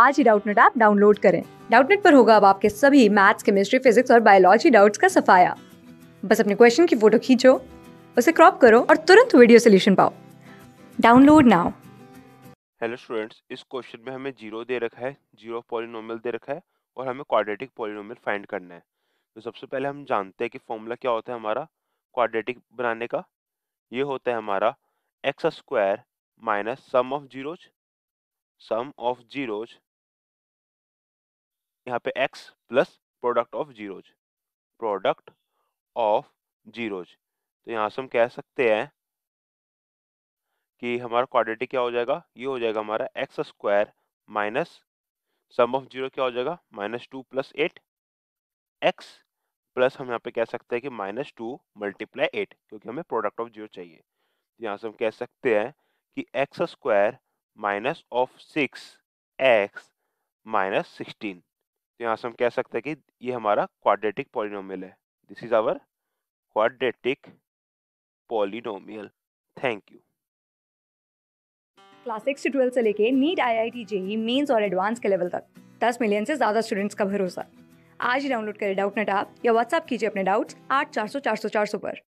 आज ही Doubtnut app download करें डाउटनेट पर होगा अब आपके सभी मैथ्स केमिस्ट्री फिजिक्स और बायोलॉजी डाउट्स का सफाया बस अपने क्वेश्चन की फोटो खींचो उसे क्रॉप करो और तुरंत वीडियो सोल्यूशन पाओ डाउनलोड नाउ हेलो स्टूडेंट्स इस क्वेश्चन में हमें जीरो दे रखा है जीरो पॉलिनोमियल दे रखा है और हमें क्वाड्रेटिक पॉलिनोमियल फाइंड करना है तो सबसे पहले हम जानते हैं कि फॉर्मूला क्या होता है हमारा क्वाड्रेटिक बनाने का ये होता है हमारा x square minus sum of zeros sum of zeros यहाँ पे x plus product of zeros product of zeros तो यहाँ से हम कह सकते हैं कि हमारा क्वाड्रेटिक क्या हो जाएगा ये हो जाएगा हमारा x square minus sum of zero क्या हो जाएगा minus two plus eight x plus हम यहाँ पे कह सकते हैं कि माइनस टू मल्टीप्लाई एट क्योंकि हमें प्रोडक्ट ऑफ जीरो चाहिए तो यहाँ से हम कह सकते हैं कि x square minus of six x minus sixteen तो यहाँ से हम कह सकते हैं कि ये हमारा क्वाड्रेटिक पॉलिनोमियल है this is our quadratic polynomial thank you class six से ट्वेल्थ से लेके NEET I I T JEE mains और एडवांस के लेवल तक दस मिलियन से ज़्यादा स्टूडेंट्स का भरोसा आज ही डाउनलोड करें डाउट नेट आप या व्हाट्सअप कीजिए अपने डाउट्स आठ चार सौ चार सौ चार सौ पर